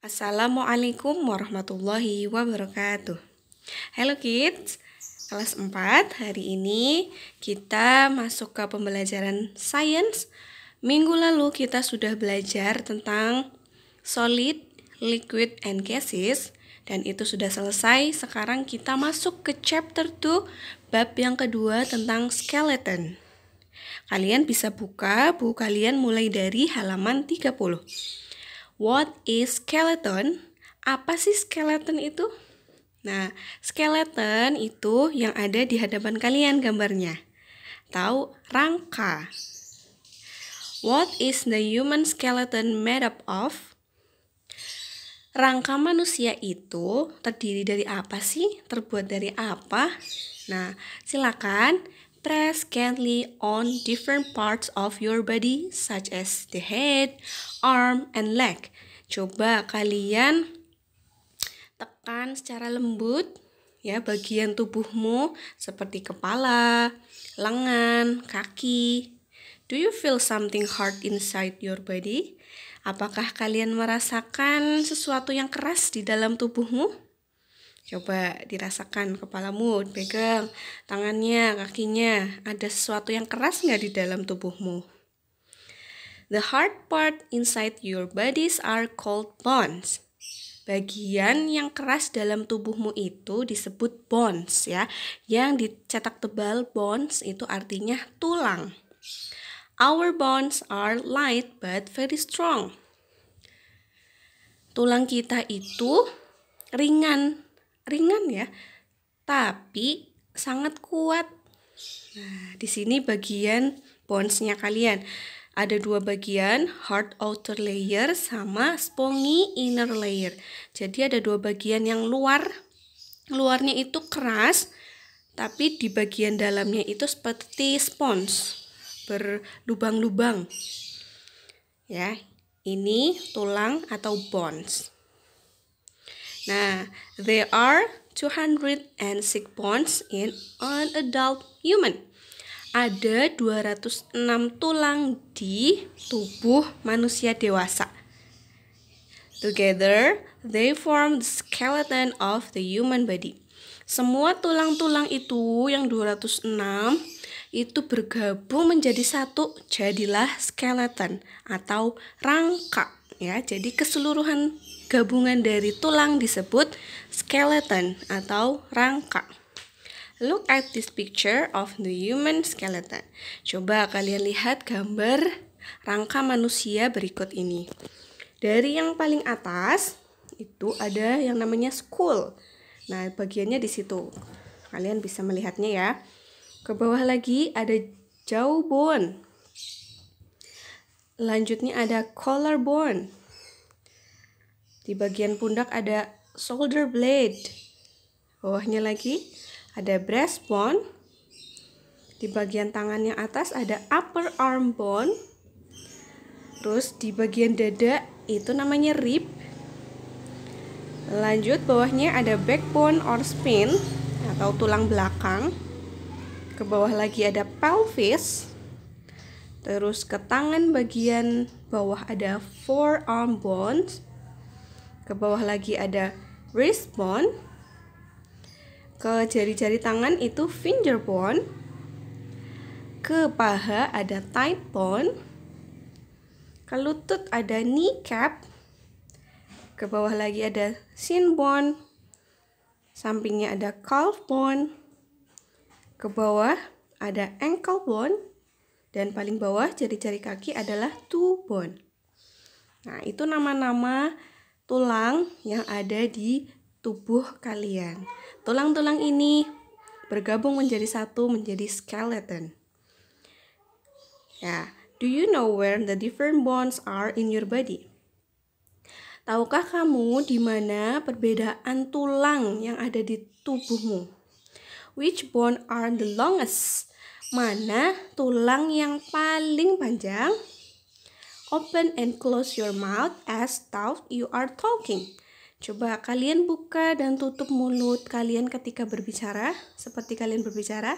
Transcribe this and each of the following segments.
Assalamualaikum warahmatullahi wabarakatuh. Hello kids, kelas 4 hari ini kita masuk ke pembelajaran science. Minggu lalu kita sudah belajar tentang solid, liquid, and gases dan itu sudah selesai. Sekarang kita masuk ke chapter 2 bab yang kedua tentang skeleton. Kalian bisa buka buku kalian mulai dari halaman 30. What is skeleton? Apa sih skeleton itu? Nah, skeleton itu yang ada di hadapan kalian gambarnya. Tahu rangka. What is the human skeleton made up of? Rangka manusia itu terdiri dari apa sih? Terbuat dari apa? Nah, silakan Press gently on different parts of your body such as the head, arm, and leg. Coba kalian tekan secara lembut ya bagian tubuhmu seperti kepala, lengan, kaki. Do you feel something hard inside your body? Apakah kalian merasakan sesuatu yang keras di dalam tubuhmu? Coba dirasakan kepalamu, pegang tangannya, kakinya. Ada sesuatu yang keras nggak di dalam tubuhmu? The hard part inside your bodies are called bones. Bagian yang keras dalam tubuhmu itu disebut bones ya. Yang dicetak tebal bones itu artinya tulang. Our bones are light but very strong. Tulang kita itu ringan ringan ya, tapi sangat kuat. Nah, di sini bagian bonesnya kalian. Ada dua bagian, hard outer layer sama spongy inner layer. Jadi ada dua bagian yang luar, luarnya itu keras, tapi di bagian dalamnya itu seperti spons berlubang-lubang. Ya, ini tulang atau bones. Nah, there are 206 bones in an adult human. Ada 206 tulang di tubuh manusia dewasa. Together, they form the skeleton of the human body. Semua tulang-tulang itu yang 206 itu bergabung menjadi satu, jadilah skeleton atau rangka ya. Jadi keseluruhan Gabungan dari tulang disebut skeleton atau rangka. Look at this picture of the human skeleton. Coba kalian lihat gambar rangka manusia berikut ini. Dari yang paling atas itu ada yang namanya skull. Nah, bagiannya di situ. Kalian bisa melihatnya ya. Ke bawah lagi ada jawbone. Lanjutnya ada collarbone. Di bagian pundak ada shoulder blade. Bawahnya lagi ada breastbone. Di bagian tangan yang atas ada upper arm bone. Terus di bagian dada itu namanya rib. Lanjut bawahnya ada backbone or spine atau tulang belakang. Ke bawah lagi ada pelvis. Terus ke tangan bagian bawah ada forearm bones ke bawah lagi ada wrist bone ke jari-jari tangan itu finger bone ke paha ada thigh bone ke lutut ada kneecap ke bawah lagi ada shin bone sampingnya ada calf bone ke bawah ada ankle bone dan paling bawah jari-jari kaki adalah two bone nah itu nama-nama tulang yang ada di tubuh kalian. Tulang-tulang ini bergabung menjadi satu menjadi skeleton. Ya, do you know where the different bones are in your body? Tahukah kamu di mana perbedaan tulang yang ada di tubuhmu? Which bone are the longest? Mana tulang yang paling panjang? Open and close your mouth as though you are talking. Coba kalian buka dan tutup mulut kalian ketika berbicara, seperti kalian berbicara.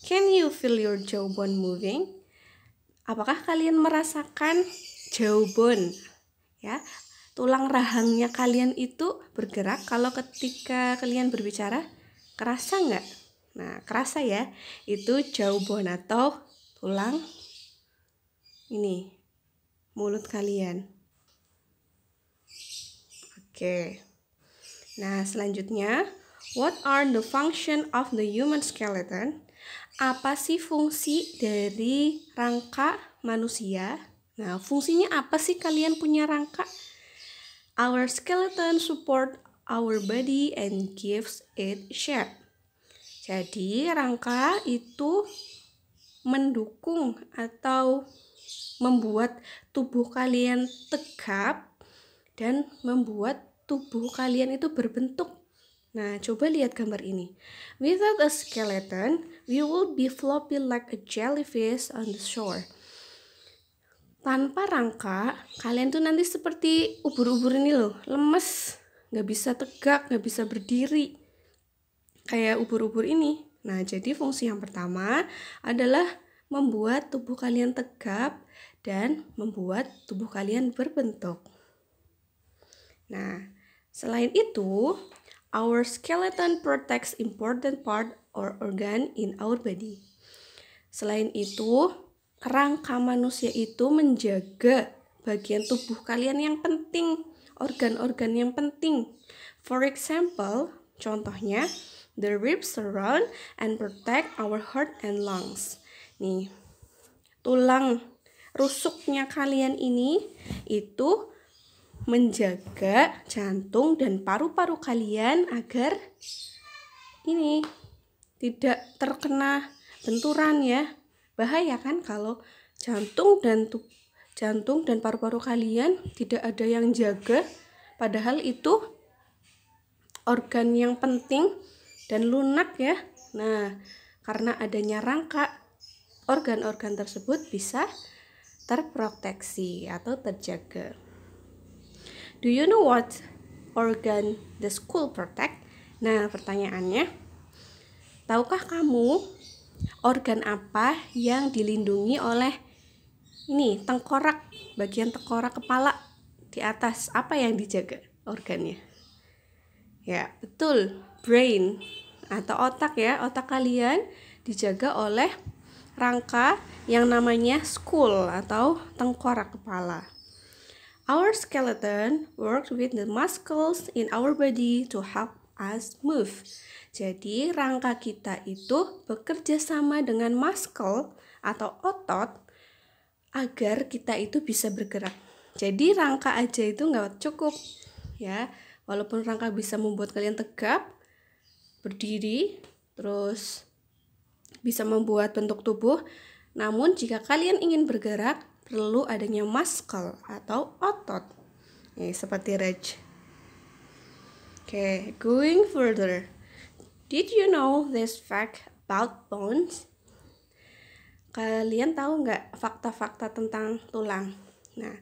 Can you feel your jawbone moving? Apakah kalian merasakan jawbone? Ya, tulang rahangnya kalian itu bergerak kalau ketika kalian berbicara kerasa nggak? Nah, kerasa ya. Itu jawbone atau tulang ini mulut kalian. Oke. Nah, selanjutnya, what are the function of the human skeleton? Apa sih fungsi dari rangka manusia? Nah, fungsinya apa sih kalian punya rangka? Our skeleton support our body and gives it shape. Jadi, rangka itu mendukung atau membuat tubuh kalian tegap dan membuat tubuh kalian itu berbentuk. Nah, coba lihat gambar ini. Without a skeleton, we will be floppy like a jellyfish on the shore. Tanpa rangka, kalian tuh nanti seperti ubur-ubur ini loh, lemes, nggak bisa tegak, nggak bisa berdiri. Kayak ubur-ubur ini. Nah, jadi fungsi yang pertama adalah membuat tubuh kalian tegap dan membuat tubuh kalian berbentuk. Nah, selain itu, our skeleton protects important part or organ in our body. Selain itu, rangka manusia itu menjaga bagian tubuh kalian yang penting, organ-organ yang penting. For example, contohnya, the ribs surround and protect our heart and lungs. Nih, tulang rusuknya kalian ini itu menjaga jantung dan paru-paru kalian agar ini tidak terkena benturan ya. Bahaya kan kalau jantung dan tuh jantung dan paru-paru kalian tidak ada yang jaga padahal itu organ yang penting dan lunak ya. Nah, karena adanya rangka organ-organ tersebut bisa terproteksi atau terjaga. Do you know what organ the school protect? Nah, pertanyaannya, tahukah kamu organ apa yang dilindungi oleh ini tengkorak, bagian tengkorak kepala di atas apa yang dijaga organnya? Ya, betul, brain atau otak ya, otak kalian dijaga oleh rangka yang namanya skull atau tengkorak kepala. Our skeleton works with the muscles in our body to help us move. Jadi, rangka kita itu bekerja sama dengan muscle atau otot agar kita itu bisa bergerak. Jadi, rangka aja itu nggak cukup ya. Walaupun rangka bisa membuat kalian tegap, berdiri, terus bisa membuat bentuk tubuh. Namun jika kalian ingin bergerak, perlu adanya muscle atau otot. Nih, seperti Raj. Oke, okay, going further. Did you know this fact about bones? Kalian tahu nggak fakta-fakta tentang tulang? Nah,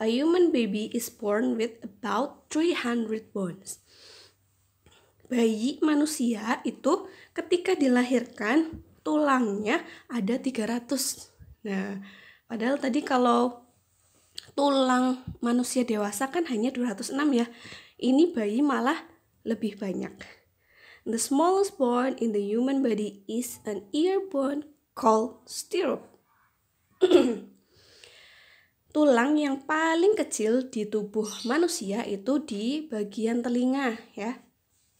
a human baby is born with about 300 bones. Bayi manusia itu ketika dilahirkan tulangnya ada 300. Nah, padahal tadi kalau tulang manusia dewasa kan hanya 206 ya. Ini bayi malah lebih banyak. The smallest bone in the human body is an ear bone called stirrup. tulang yang paling kecil di tubuh manusia itu di bagian telinga ya.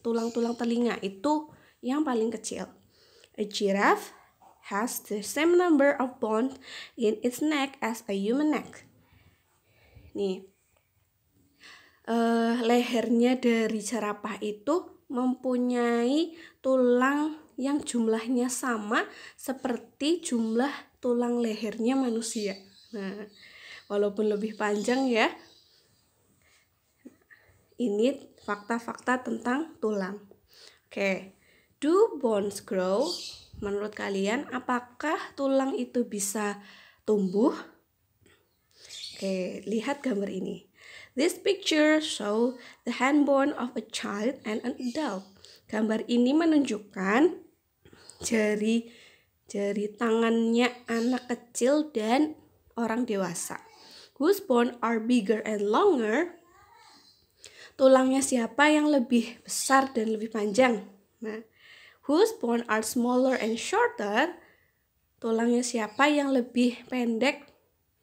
Tulang-tulang telinga itu yang paling kecil. A giraffe has the same number of bones in its neck as a human neck. Nih, uh, lehernya dari jerapah itu mempunyai tulang yang jumlahnya sama seperti jumlah tulang lehernya manusia. Nah, walaupun lebih panjang ya. Ini fakta-fakta tentang tulang. Oke do bones grow? Menurut kalian apakah tulang itu bisa tumbuh? Oke, lihat gambar ini. This picture show the hand bone of a child and an adult. Gambar ini menunjukkan jari jari tangannya anak kecil dan orang dewasa. Whose bone are bigger and longer? Tulangnya siapa yang lebih besar dan lebih panjang? Nah, whose bones are smaller and shorter, tulangnya siapa yang lebih pendek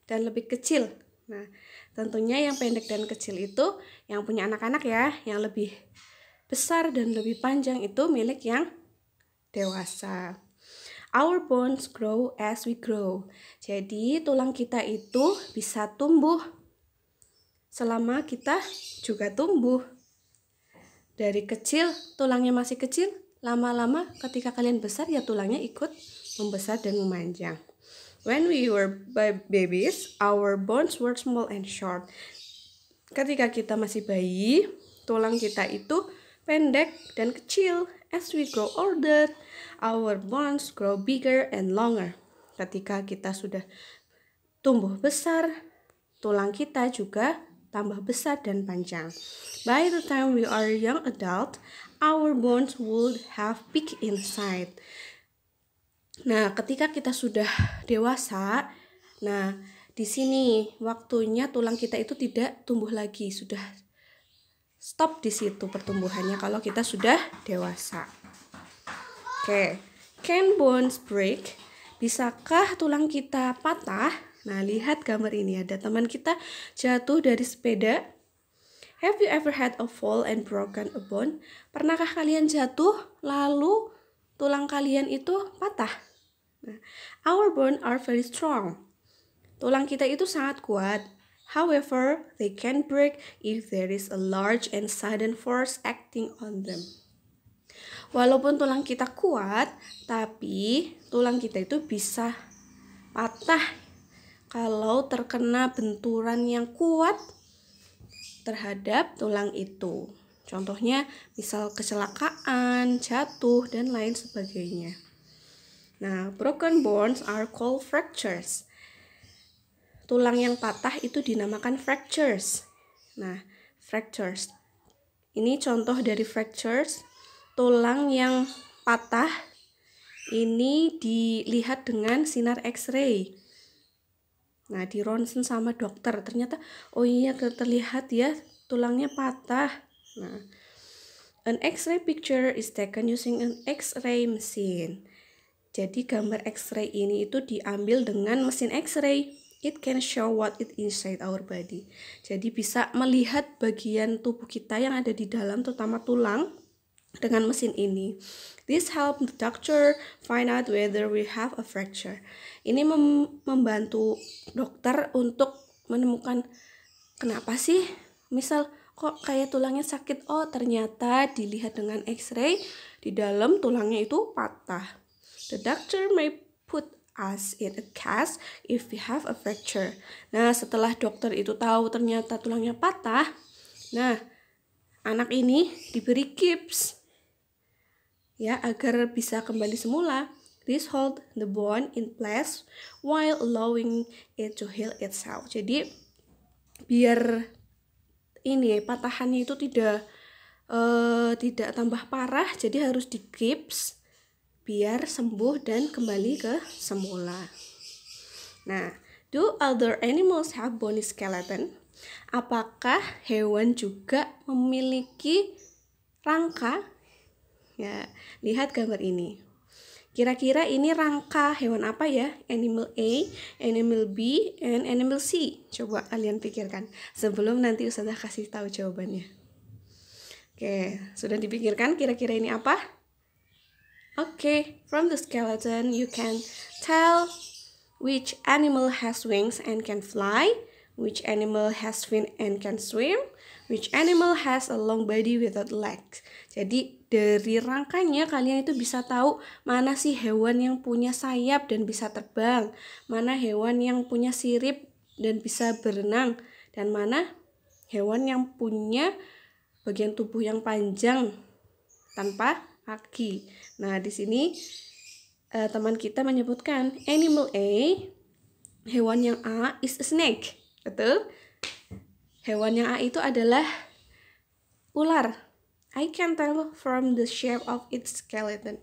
dan lebih kecil. Nah, tentunya yang pendek dan kecil itu yang punya anak-anak ya, yang lebih besar dan lebih panjang itu milik yang dewasa. Our bones grow as we grow. Jadi, tulang kita itu bisa tumbuh selama kita juga tumbuh. Dari kecil, tulangnya masih kecil, lama-lama ketika kalian besar ya tulangnya ikut membesar dan memanjang. When we were babies, our bones were small and short. Ketika kita masih bayi, tulang kita itu pendek dan kecil. As we grow older, our bones grow bigger and longer. Ketika kita sudah tumbuh besar, tulang kita juga tambah besar dan panjang. By the time we are young adult, our bones would have peak inside. Nah, ketika kita sudah dewasa, nah di sini waktunya tulang kita itu tidak tumbuh lagi, sudah stop di situ pertumbuhannya kalau kita sudah dewasa. Oke, okay. can bones break? Bisakah tulang kita patah? Nah, lihat gambar ini ada teman kita jatuh dari sepeda Have you ever had a fall and broken a bone? Pernahkah kalian jatuh lalu tulang kalian itu patah? Nah, our bones are very strong. Tulang kita itu sangat kuat. However, they can break if there is a large and sudden force acting on them. Walaupun tulang kita kuat, tapi tulang kita itu bisa patah kalau terkena benturan yang kuat terhadap tulang itu. Contohnya, misal kecelakaan, jatuh, dan lain sebagainya. Nah, broken bones are called fractures. Tulang yang patah itu dinamakan fractures. Nah, fractures. Ini contoh dari fractures. Tulang yang patah ini dilihat dengan sinar X-ray. Nah, di ronsen sama dokter ternyata oh iya terlihat ya tulangnya patah. Nah, an X-ray picture is taken using an X-ray machine. Jadi gambar X-ray ini itu diambil dengan mesin X-ray. It can show what it inside our body. Jadi bisa melihat bagian tubuh kita yang ada di dalam terutama tulang dengan mesin ini. This help the doctor find out whether we have a fracture. Ini mem membantu dokter untuk menemukan kenapa sih misal kok kayak tulangnya sakit. Oh, ternyata dilihat dengan x-ray di dalam tulangnya itu patah. The doctor may put us in a cast if we have a fracture. Nah, setelah dokter itu tahu ternyata tulangnya patah, nah anak ini diberi gips ya agar bisa kembali semula. This hold the bone in place while allowing it to heal itself. Jadi biar ini ya, patahannya itu tidak uh, tidak tambah parah, jadi harus di gips biar sembuh dan kembali ke semula. Nah, do other animals have bony skeleton? Apakah hewan juga memiliki rangka Ya, lihat gambar ini. Kira-kira ini rangka hewan apa ya? Animal A, animal B, and animal C. Coba kalian pikirkan sebelum nanti Ustazah kasih tahu jawabannya. Oke, sudah dipikirkan kira-kira ini apa? Oke, from the skeleton you can tell which animal has wings and can fly, which animal has fin and can swim, which animal has a long body without legs, jadi dari rangkanya kalian itu bisa tahu mana sih hewan yang punya sayap dan bisa terbang, mana hewan yang punya sirip dan bisa berenang, dan mana hewan yang punya bagian tubuh yang panjang tanpa kaki. Nah, di sini eh, teman kita menyebutkan animal A, hewan yang A is a snake. Betul? Hewan yang A itu adalah ular. I can tell from the shape of its skeleton.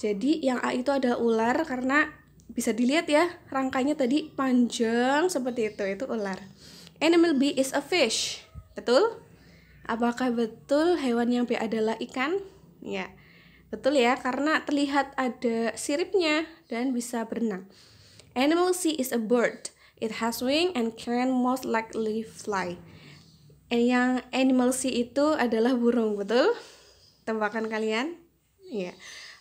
Jadi yang A itu ada ular karena bisa dilihat ya rangkanya tadi panjang seperti itu itu ular. Animal B is a fish. Betul? Apakah betul hewan yang B adalah ikan? Ya. Betul ya karena terlihat ada siripnya dan bisa berenang. Animal C is a bird. It has wing and can most likely fly. Eh, yang animal sea itu adalah burung, betul? Tembakan kalian? ya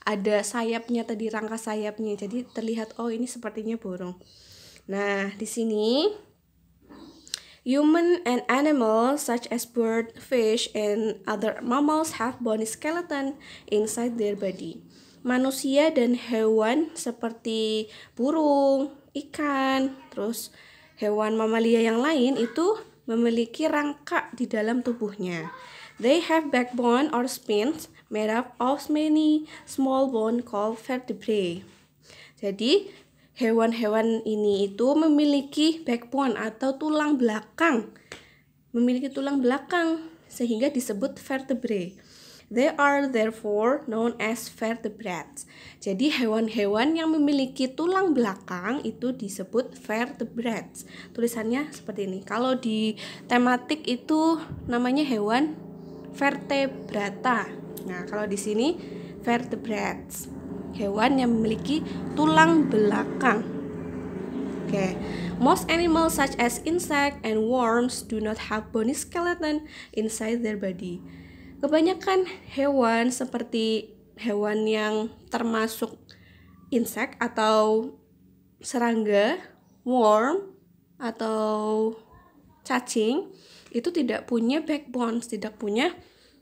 Ada sayapnya tadi rangka sayapnya. Jadi terlihat oh ini sepertinya burung. Nah, di sini human and animal such as bird, fish and other mammals have bony skeleton inside their body. Manusia dan hewan seperti burung, ikan, terus hewan mamalia yang lain itu memiliki rangka di dalam tubuhnya. They have backbone or spines made up of many small bone called vertebrae. Jadi, hewan-hewan ini itu memiliki backbone atau tulang belakang. Memiliki tulang belakang sehingga disebut vertebrae. They are therefore known as vertebrates. Jadi hewan-hewan yang memiliki tulang belakang itu disebut vertebrates. Tulisannya seperti ini. Kalau di tematik itu namanya hewan vertebrata. Nah, kalau di sini vertebrates. Hewan yang memiliki tulang belakang. Okay. Most animals such as insects and worms do not have bony skeleton inside their body. Kebanyakan hewan seperti hewan yang termasuk insek atau serangga, worm atau cacing itu tidak punya backbone, tidak punya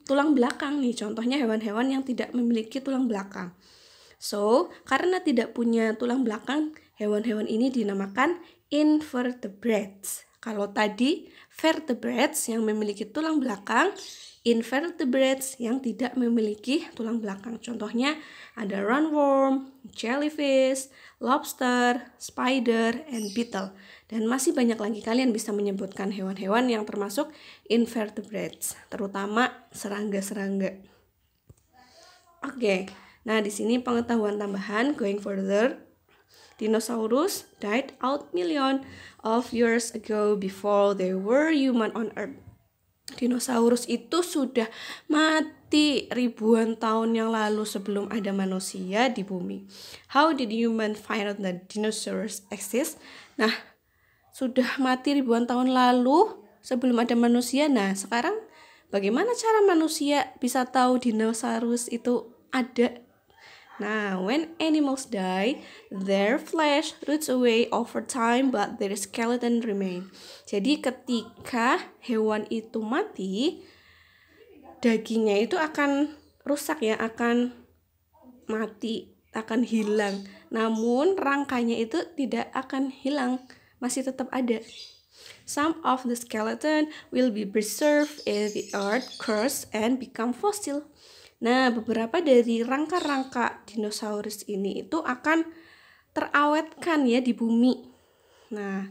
tulang belakang nih. Contohnya hewan-hewan yang tidak memiliki tulang belakang. So, karena tidak punya tulang belakang, hewan-hewan ini dinamakan invertebrates. Kalau tadi vertebrates yang memiliki tulang belakang, invertebrates yang tidak memiliki tulang belakang. Contohnya ada roundworm, jellyfish, lobster, spider, and beetle. Dan masih banyak lagi kalian bisa menyebutkan hewan-hewan yang termasuk invertebrates, terutama serangga-serangga. Oke, okay. nah di sini pengetahuan tambahan going further. Dinosaurus died out million of years ago before they were human on earth dinosaurus itu sudah mati ribuan tahun yang lalu sebelum ada manusia di bumi. How did human find out that dinosaurs exist? Nah, sudah mati ribuan tahun lalu sebelum ada manusia. Nah, sekarang bagaimana cara manusia bisa tahu dinosaurus itu ada Nah, when animals die, their flesh roots away over time but their skeleton remain. Jadi ketika hewan itu mati, dagingnya itu akan rusak ya, akan mati, akan hilang. Namun rangkanya itu tidak akan hilang, masih tetap ada. Some of the skeleton will be preserved in the earth crust and become fossil. Nah, beberapa dari rangka-rangka dinosaurus ini itu akan terawetkan ya di bumi. Nah,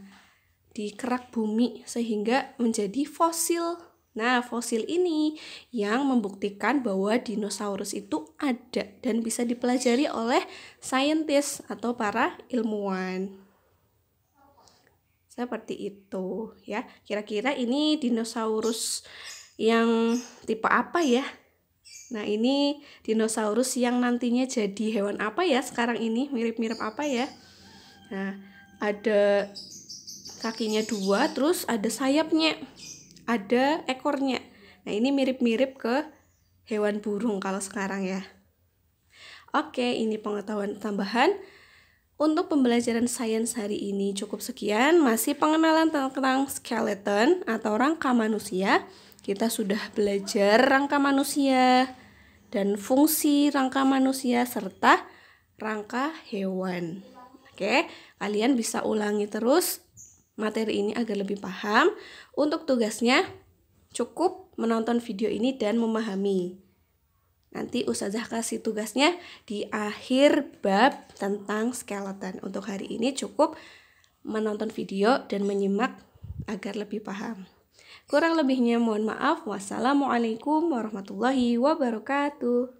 di kerak bumi sehingga menjadi fosil. Nah, fosil ini yang membuktikan bahwa dinosaurus itu ada dan bisa dipelajari oleh saintis atau para ilmuwan. Seperti itu ya. Kira-kira ini dinosaurus yang tipe apa ya? Nah, ini dinosaurus yang nantinya jadi hewan apa ya sekarang ini? Mirip-mirip apa ya? Nah, ada kakinya dua, terus ada sayapnya, ada ekornya. Nah, ini mirip-mirip ke hewan burung kalau sekarang ya. Oke, ini pengetahuan tambahan. Untuk pembelajaran sains hari ini cukup sekian, masih pengenalan tentang skeleton atau rangka manusia. Kita sudah belajar rangka manusia dan fungsi rangka manusia serta rangka hewan. Oke, kalian bisa ulangi terus materi ini agar lebih paham. Untuk tugasnya cukup menonton video ini dan memahami. Nanti Ustazah kasih tugasnya di akhir bab tentang skeleton. Untuk hari ini cukup menonton video dan menyimak agar lebih paham. Kurang lebihnya mohon maaf. Wassalamualaikum warahmatullahi wabarakatuh.